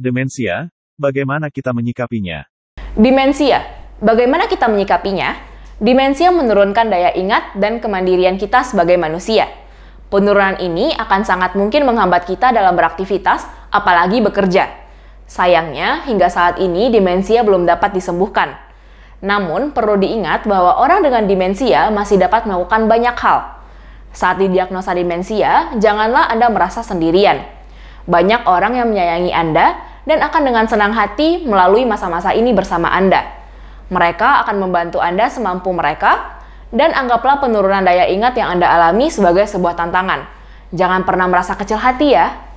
Demensia, bagaimana kita menyikapinya? Demensia, bagaimana kita menyikapinya? Demensia menurunkan daya ingat dan kemandirian kita sebagai manusia. Penurunan ini akan sangat mungkin menghambat kita dalam beraktivitas, apalagi bekerja. Sayangnya, hingga saat ini demensia belum dapat disembuhkan. Namun, perlu diingat bahwa orang dengan demensia masih dapat melakukan banyak hal. Saat didiagnosa demensia, janganlah Anda merasa sendirian. Banyak orang yang menyayangi Anda dan akan dengan senang hati melalui masa-masa ini bersama Anda. Mereka akan membantu Anda semampu mereka, dan anggaplah penurunan daya ingat yang Anda alami sebagai sebuah tantangan. Jangan pernah merasa kecil hati ya,